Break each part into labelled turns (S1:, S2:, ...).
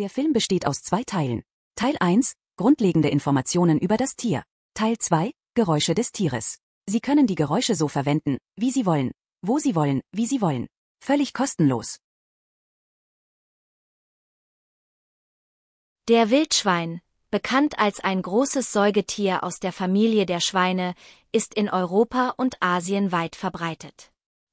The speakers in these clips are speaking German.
S1: Der Film besteht aus zwei Teilen. Teil 1, grundlegende Informationen über das Tier. Teil 2, Geräusche des Tieres. Sie können die Geräusche so verwenden, wie Sie wollen, wo Sie wollen, wie Sie wollen. Völlig kostenlos. Der Wildschwein, bekannt als ein großes Säugetier aus der Familie der Schweine, ist in Europa und Asien weit verbreitet.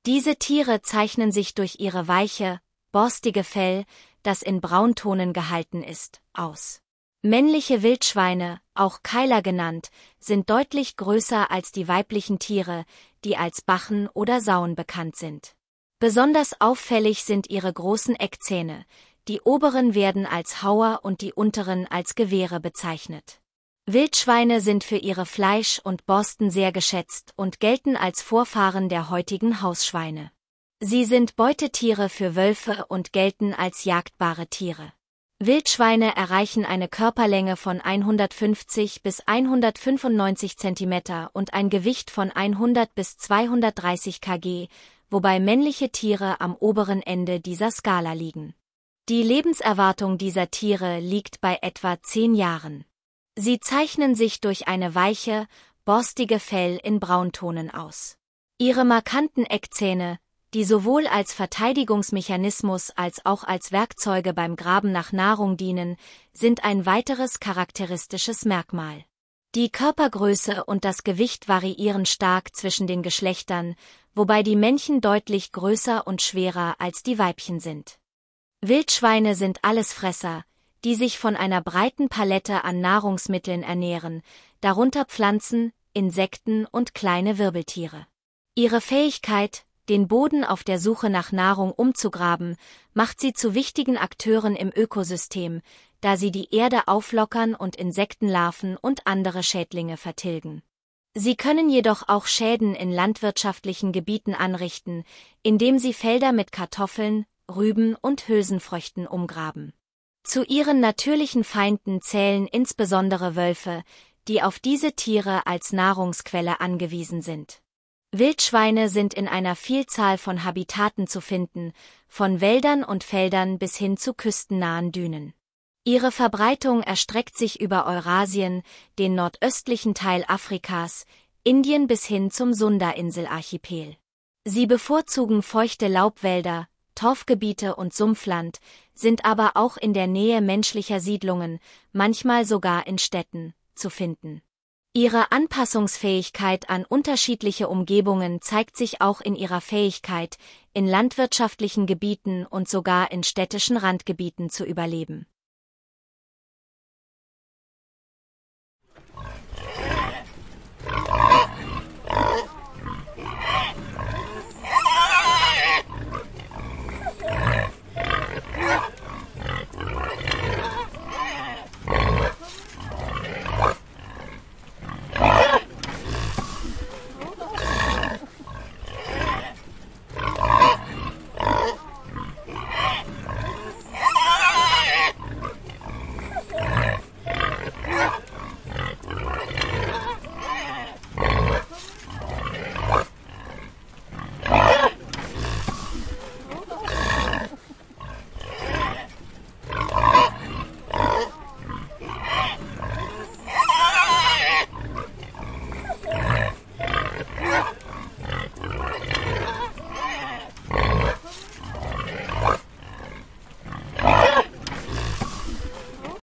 S1: Diese Tiere zeichnen sich durch ihre weiche, borstige Fell, das in Brauntonen gehalten ist, aus. Männliche Wildschweine, auch Keiler genannt, sind deutlich größer als die weiblichen Tiere, die als Bachen oder Sauen bekannt sind. Besonders auffällig sind ihre großen Eckzähne, die oberen werden als Hauer und die unteren als Gewehre bezeichnet. Wildschweine sind für ihre Fleisch und Borsten sehr geschätzt und gelten als Vorfahren der heutigen Hausschweine. Sie sind Beutetiere für Wölfe und gelten als jagdbare Tiere. Wildschweine erreichen eine Körperlänge von 150 bis 195 cm und ein Gewicht von 100 bis 230 kg, wobei männliche Tiere am oberen Ende dieser Skala liegen. Die Lebenserwartung dieser Tiere liegt bei etwa 10 Jahren. Sie zeichnen sich durch eine weiche, borstige Fell in Brauntonen aus. Ihre markanten Eckzähne, die sowohl als Verteidigungsmechanismus als auch als Werkzeuge beim Graben nach Nahrung dienen, sind ein weiteres charakteristisches Merkmal. Die Körpergröße und das Gewicht variieren stark zwischen den Geschlechtern, wobei die Männchen deutlich größer und schwerer als die Weibchen sind. Wildschweine sind Allesfresser, die sich von einer breiten Palette an Nahrungsmitteln ernähren, darunter Pflanzen, Insekten und kleine Wirbeltiere. Ihre Fähigkeit, den Boden auf der Suche nach Nahrung umzugraben, macht sie zu wichtigen Akteuren im Ökosystem, da sie die Erde auflockern und Insektenlarven und andere Schädlinge vertilgen. Sie können jedoch auch Schäden in landwirtschaftlichen Gebieten anrichten, indem sie Felder mit Kartoffeln, Rüben und Hülsenfrüchten umgraben. Zu ihren natürlichen Feinden zählen insbesondere Wölfe, die auf diese Tiere als Nahrungsquelle angewiesen sind. Wildschweine sind in einer Vielzahl von Habitaten zu finden, von Wäldern und Feldern bis hin zu küstennahen Dünen. Ihre Verbreitung erstreckt sich über Eurasien, den nordöstlichen Teil Afrikas, Indien bis hin zum Sunda-Inselarchipel. Sie bevorzugen feuchte Laubwälder, Torfgebiete und Sumpfland, sind aber auch in der Nähe menschlicher Siedlungen, manchmal sogar in Städten, zu finden. Ihre Anpassungsfähigkeit an unterschiedliche Umgebungen zeigt sich auch in ihrer Fähigkeit, in landwirtschaftlichen Gebieten und sogar in städtischen Randgebieten zu überleben